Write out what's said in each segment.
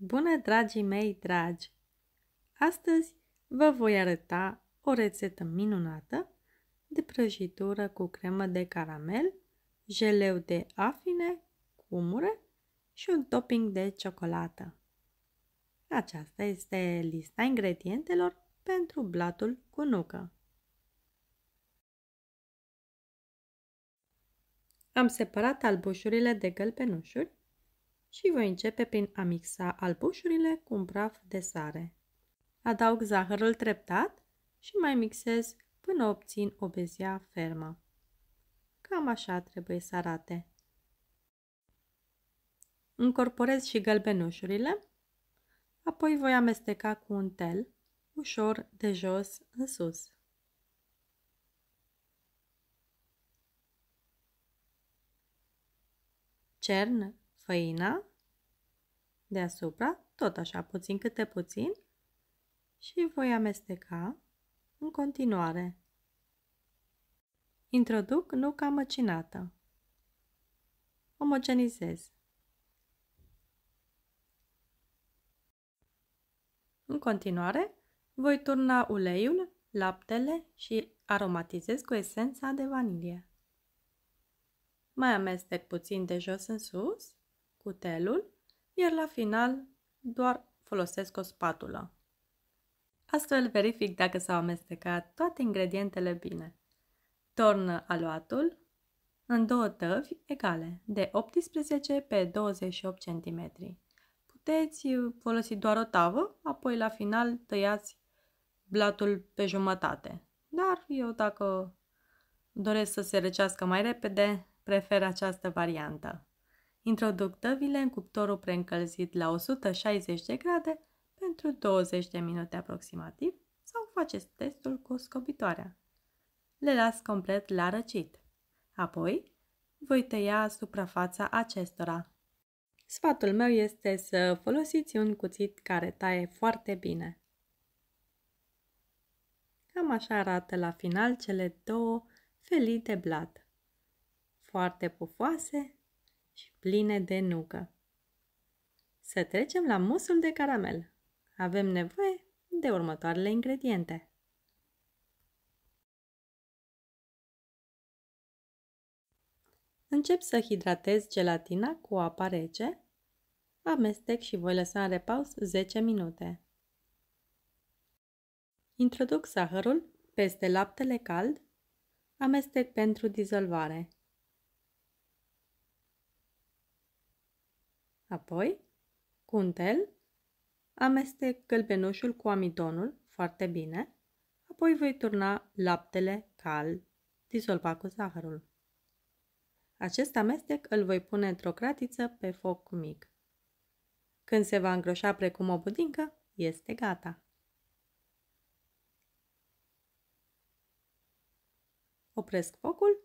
Bună, dragii mei dragi! Astăzi vă voi arăta o rețetă minunată de prăjitură cu cremă de caramel, geleu de afine, cumure și un topping de ciocolată. Aceasta este lista ingredientelor pentru blatul cu nucă. Am separat albușurile de gălbenușuri și voi începe prin a mixa albușurile cu un praf de sare. Adaug zahărul treptat și mai mixez până obțin o bezea fermă. Cam așa trebuie să arate. Încorporez și gălbenușurile, apoi voi amesteca cu un tel, ușor de jos în sus. Cern făina deasupra, tot așa puțin câte puțin și voi amesteca în continuare. Introduc nuca măcinată. Omogenizez. În continuare, voi turna uleiul, laptele și aromatizez cu esența de vanilie. Mai amestec puțin de jos în sus, cu telul iar la final doar folosesc o spatulă. Astfel verific dacă s-au amestecat toate ingredientele bine. Torn aluatul în două tăvi egale, de 18 pe 28 cm. Puteți folosi doar o tavă, apoi la final tăiați blatul pe jumătate. Dar eu dacă doresc să se răcească mai repede, prefer această variantă. Introduc dăvile în cuptorul preîncălzit la 160 de grade pentru 20 de minute aproximativ sau faceți testul cu scobitoarea. Le las complet la răcit. Apoi, voi tăia suprafața acestora. Sfatul meu este să folosiți un cuțit care taie foarte bine. Cam așa arată la final cele două felii de blat. Foarte pufoase pline de nucă. Să trecem la musul de caramel. Avem nevoie de următoarele ingrediente. Încep să hidratez gelatina cu apa rece, amestec și voi lăsa în repaus 10 minute. Introduc zahărul peste laptele cald, amestec pentru dizolvare. Apoi, cu un tel, amestec gălbenușul cu amidonul foarte bine, apoi voi turna laptele cald dizolvat cu zahărul. Acest amestec îl voi pune într-o cratiță pe foc mic. Când se va îngroșa precum o budincă, este gata. Opresc focul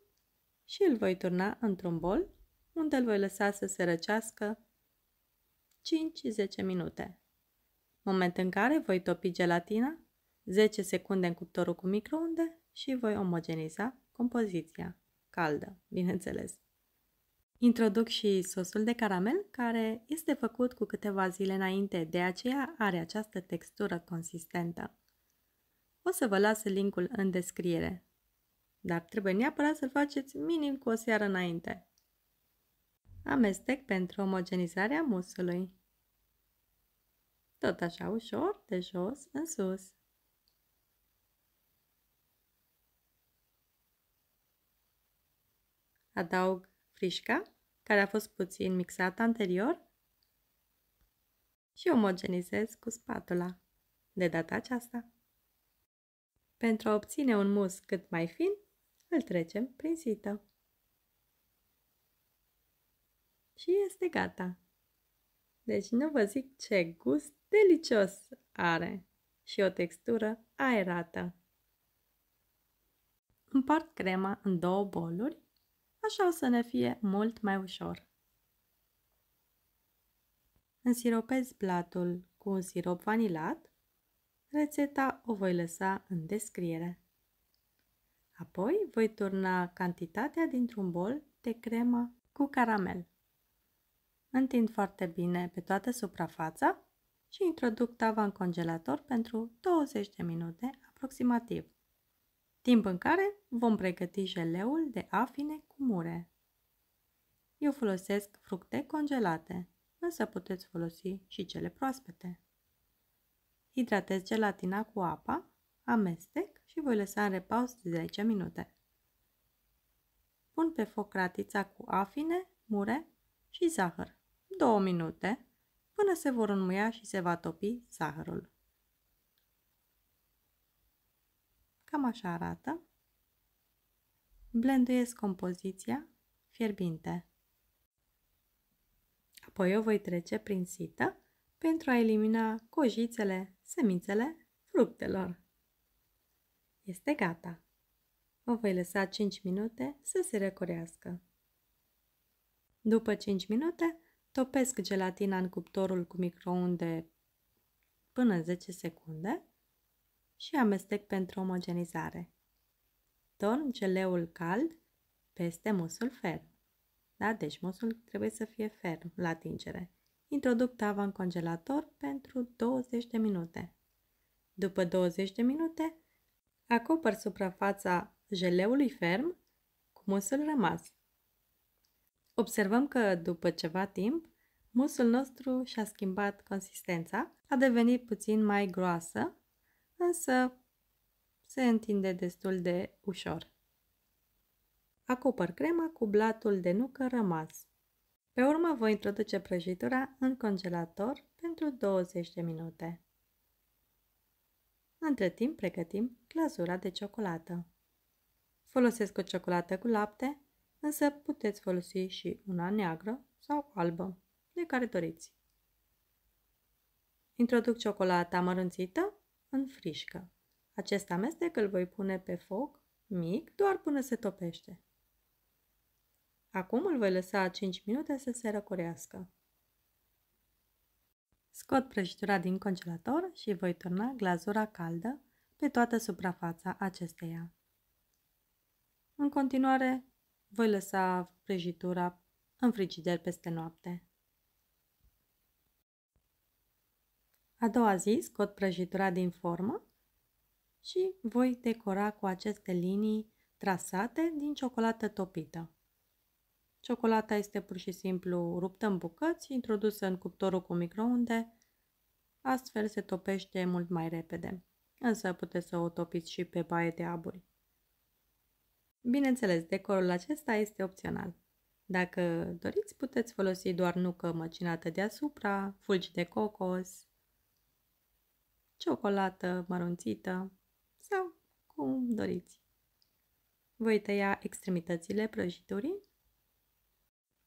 și îl voi turna într-un bol, unde îl voi lăsa să se răcească 5-10 minute. Moment în care voi topi gelatina, 10 secunde în cuptorul cu microunde și voi omogeniza compoziția, caldă, bineînțeles. Introduc și sosul de caramel, care este făcut cu câteva zile înainte, de aceea are această textură consistentă. O să vă las linkul în descriere, dar trebuie neapărat să-l faceți minim cu o seară înainte. Amestec pentru omogenizarea musului. Tot așa ușor, de jos în sus. Adaug frișca, care a fost puțin mixată anterior, și omogenizez cu spatula, de data aceasta. Pentru a obține un mus cât mai fin, îl trecem prin sită. și este gata. Deci nu vă zic ce gust delicios are și o textură aerată. Împart crema în două boluri, așa o să ne fie mult mai ușor. Însiropez platul cu un sirop vanilat. Rețeta o voi lăsa în descriere. Apoi voi turna cantitatea dintr-un bol de crema cu caramel. Întind foarte bine pe toată suprafața și introduc tava în congelator pentru 20 de minute aproximativ, timp în care vom pregăti jeleul de afine cu mure. Eu folosesc fructe congelate, însă puteți folosi și cele proaspete. Hidratez gelatina cu apa, amestec și voi lăsa în repaus 10 minute. Pun pe foc ratița cu afine, mure și zahăr două minute, până se vor înmuia și se va topi zahărul. Cam așa arată. Blenduiesc compoziția fierbinte. Apoi o voi trece prin sită pentru a elimina cojițele, semințele fructelor. Este gata. O voi lăsa 5 minute să se recorească. După 5 minute, Topesc gelatina în cuptorul cu microunde până 10 secunde și amestec pentru omogenizare. Torn geleul cald peste musul ferm. Da? Deci musul trebuie să fie ferm la atingere. Introduc tava în congelator pentru 20 de minute. După 20 de minute, acoper suprafața geleului ferm cu musul rămas. Observăm că după ceva timp, musul nostru și-a schimbat consistența, a devenit puțin mai groasă, însă se întinde destul de ușor. Acopăr crema cu blatul de nucă rămas. Pe urmă voi introduce prăjitura în congelator pentru 20 de minute. Între timp pregătim glazura de ciocolată. Folosesc o ciocolată cu lapte însă puteți folosi și una neagră sau albă, de care doriți. Introduc ciocolata mărunțită în frișcă. Acest amestec îl voi pune pe foc mic doar până se topește. Acum îl voi lăsa 5 minute să se răcorească. Scot prăjitura din congelator și voi turna glazura caldă pe toată suprafața acesteia. În continuare, voi lăsa prăjitura în frigider peste noapte. A doua zi scot prăjitura din formă și voi decora cu aceste linii trasate din ciocolată topită. Ciocolata este pur și simplu ruptă în bucăți, introdusă în cuptorul cu microunde, astfel se topește mult mai repede. Însă puteți să o topiți și pe baie de aburi. Bineînțeles, decorul acesta este opțional. Dacă doriți, puteți folosi doar nucă măcinată deasupra, fulgi de cocos, ciocolată mărunțită sau cum doriți. Voi tăia extremitățile prăjiturii.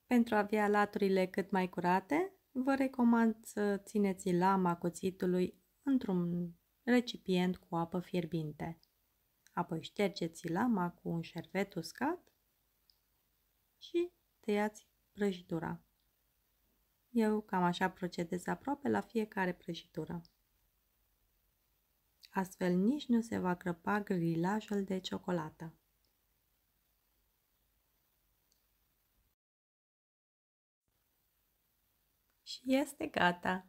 Pentru a avea laturile cât mai curate, vă recomand să țineți lama cuțitului într-un recipient cu apă fierbinte. Apoi ștergeți lama cu un șervet uscat și tăiați prăjitura. Eu cam așa procedez aproape la fiecare prăjitură. Astfel nici nu se va crăpa grilajul de ciocolată. Și este gata!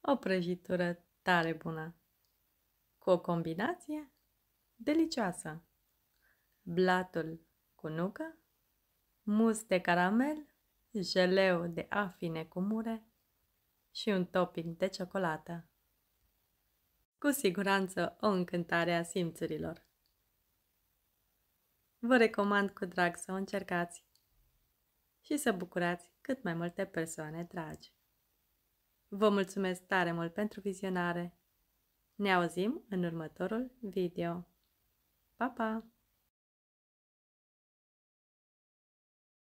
O prăjitură tare bună! Cu o combinație delicioasă. Blatul cu nucă, mus de caramel, jeleu de afine cu mure și un topping de ciocolată. Cu siguranță o încântare a simțurilor. Vă recomand cu drag să o încercați și să bucurați cât mai multe persoane dragi. Vă mulțumesc tare mult pentru vizionare. Ne auzim în următorul video. Pa, pa!